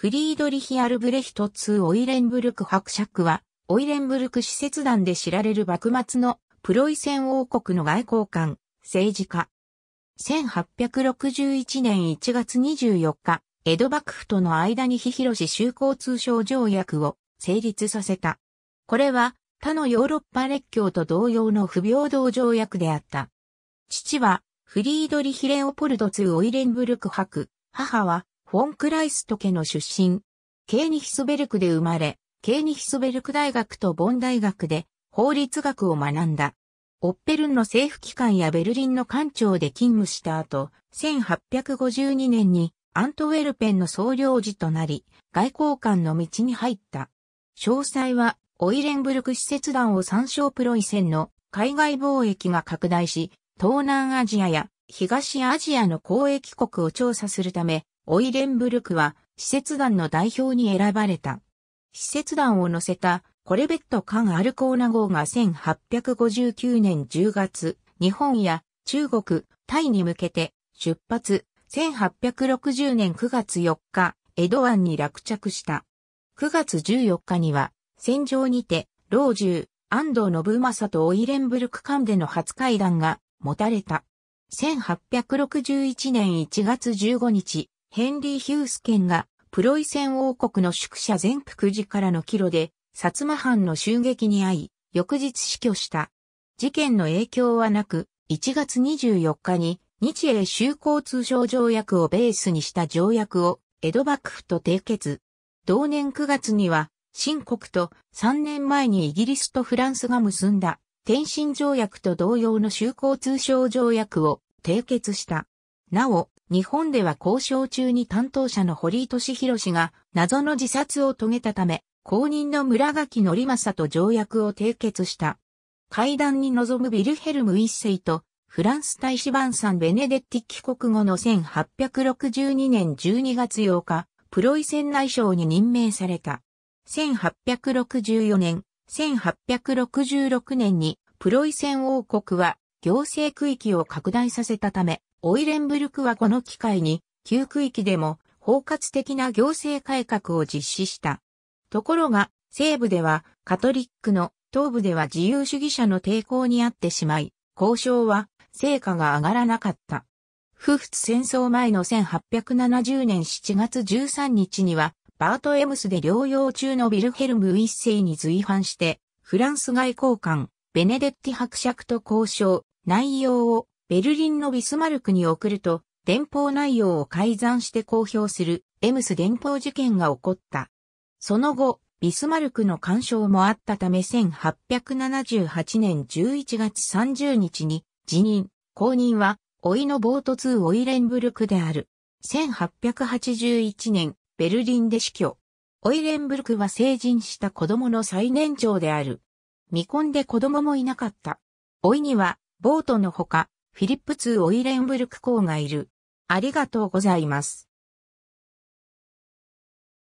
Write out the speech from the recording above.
フリードリヒ・アルブレヒト2オイレンブルク伯爵は、オイレンブルク使節団で知られる幕末のプロイセン王国の外交官、政治家。1861年1月24日、江戸幕府との間に日広し修好通商条約を成立させた。これは他のヨーロッパ列強と同様の不平等条約であった。父はフリードリヒ・レオポルド2オイレンブルク伯、母はフォンクライスト家の出身。ケーニヒスベルクで生まれ、ケーニヒスベルク大学とボン大学で法律学を学んだ。オッペルンの政府機関やベルリンの官庁で勤務した後、1852年にアントウェルペンの総領事となり、外交官の道に入った。詳細は、オイレンブルク施設団を参照プロイセンの海外貿易が拡大し、東南アジアや東アジアの交易国を調査するため、オイレンブルクは、施設団の代表に選ばれた。施設団を乗せた、コレベット艦アルコーナ号が1859年10月、日本や中国、タイに向けて出発、1860年9月4日、江戸湾に落着した。9月14日には、戦場にて、老中、安藤信正とオイレンブルク間での初会談が持たれた。1861年1月15日、ヘンリー・ヒュースケンがプロイセン王国の宿舎全福寺からの帰路で、薩摩藩の襲撃に遭い、翌日死去した。事件の影響はなく、1月24日に日英修好通商条約をベースにした条約を江戸幕府と締結。同年9月には、新国と3年前にイギリスとフランスが結んだ天津条約と同様の修好通商条約を締結した。なお、日本では交渉中に担当者の堀井敏博氏が謎の自殺を遂げたため、公認の村垣則政と条約を締結した。会談に臨むビルヘルム一世とフランス大使番さベネデッティ帰国後の1862年12月8日、プロイセン内相に任命された。1864年、1866年にプロイセン王国は行政区域を拡大させたため、オイレンブルクはこの機会に、旧区域でも包括的な行政改革を実施した。ところが、西部ではカトリックの、東部では自由主義者の抵抗にあってしまい、交渉は成果が上がらなかった。不仏戦争前の1870年7月13日には、バートエムスで療養中のビルヘルム一世に随伴して、フランス外交官、ベネデッティ伯爵と交渉、内容をベルリンのビスマルクに送ると、電報内容を改ざんして公表するエムス電報事件が起こった。その後、ビスマルクの干渉もあったため1878年11月30日に辞任、後任は、老いのボート2オイレンブルクである。1881年、ベルリンで死去。オイレンブルクは成人した子供の最年長である。未婚で子供もいなかった。老いには、ボートのほか、フィリップ2オイレンブルク校がいる。ありがとうございます。